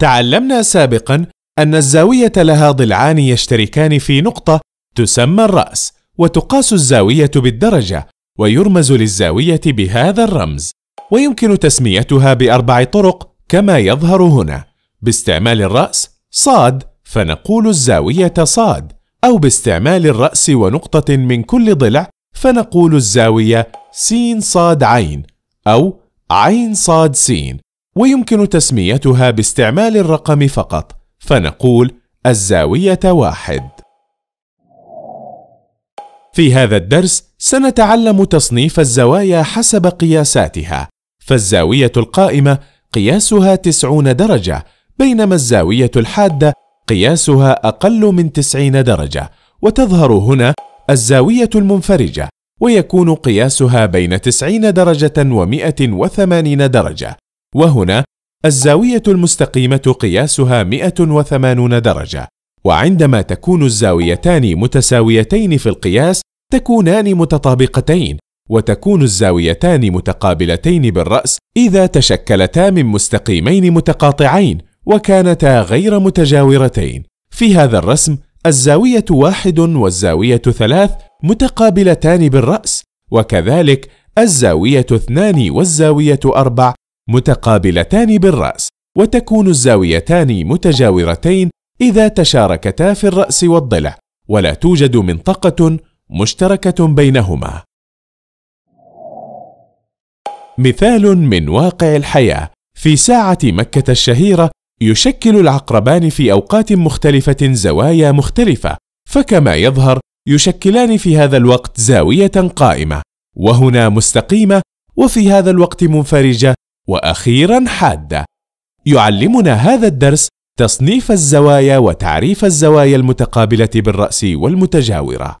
تعلمنا سابقا أن الزاوية لها ضلعان يشتركان في نقطة تسمى الرأس، وتقاس الزاوية بالدرجة، ويرمز للزاوية بهذا الرمز، ويمكن تسميتها بأربع طرق كما يظهر هنا، باستعمال الرأس صاد، فنقول الزاوية صاد، أو باستعمال الرأس ونقطة من كل ضلع، فنقول الزاوية س صاد عين، أو عين صاد سين، ويمكن تسميتها باستعمال الرقم فقط فنقول الزاوية واحد في هذا الدرس سنتعلم تصنيف الزوايا حسب قياساتها فالزاوية القائمة قياسها 90 درجة بينما الزاوية الحادة قياسها أقل من 90 درجة وتظهر هنا الزاوية المنفرجة ويكون قياسها بين 90 درجة و 180 درجة وهنا الزاوية المستقيمة قياسها 180 درجة، وعندما تكون الزاويتان متساويتين في القياس تكونان متطابقتين، وتكون الزاويتان متقابلتين بالرأس إذا تشكلتا من مستقيمين متقاطعين، وكانتا غير متجاورتين. في هذا الرسم الزاوية واحد والزاوية ثلاث متقابلتان بالرأس، وكذلك الزاوية اثنان والزاوية أربع متقابلتان بالرأس وتكون الزاويتان متجاورتين إذا تشاركتا في الرأس والضلع ولا توجد منطقة مشتركة بينهما مثال من واقع الحياة في ساعة مكة الشهيرة يشكل العقربان في أوقات مختلفة زوايا مختلفة فكما يظهر يشكلان في هذا الوقت زاوية قائمة وهنا مستقيمة وفي هذا الوقت منفرجة واخيرا حاده يعلمنا هذا الدرس تصنيف الزوايا وتعريف الزوايا المتقابله بالراس والمتجاوره